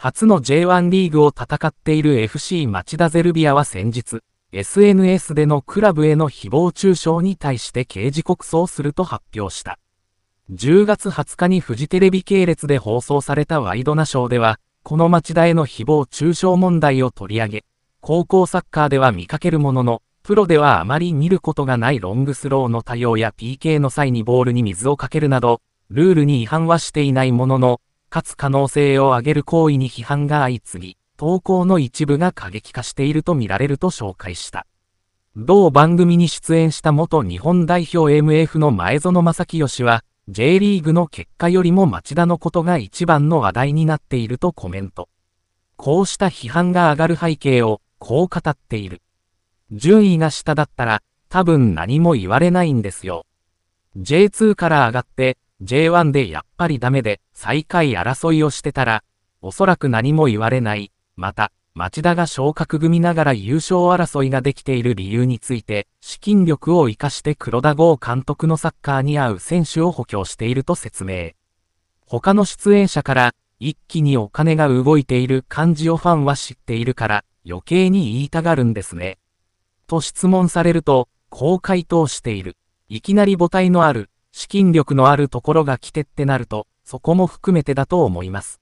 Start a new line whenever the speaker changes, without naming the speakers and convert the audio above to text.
初の J1 リーグを戦っている FC 町田ゼルビアは先日、SNS でのクラブへの誹謗中傷に対して刑事告訴をすると発表した。10月20日にフジテレビ系列で放送されたワイドナショーでは、この町田への誹謗中傷問題を取り上げ、高校サッカーでは見かけるものの、プロではあまり見ることがないロングスローの多用や PK の際にボールに水をかけるなど、ルールに違反はしていないものの、かつ可能性を上げる行為に批判が相次ぎ、投稿の一部が過激化しているとみられると紹介した。同番組に出演した元日本代表 MF の前園正清は、J リーグの結果よりも町田のことが一番の話題になっているとコメント。こうした批判が上がる背景を、こう語っている。順位が下だったら、多分何も言われないんですよ。J2 から上がって、J1 でやっぱりダメで最下位争いをしてたら、おそらく何も言われない。また、町田が昇格組ながら優勝争いができている理由について、資金力を活かして黒田剛監督のサッカーに合う選手を補強していると説明。他の出演者から、一気にお金が動いている感じをファンは知っているから、余計に言いたがるんですね。と質問されると、こう回答している。いきなり母体のある資金力のあるところが来てってなると、そこも含めてだと思います。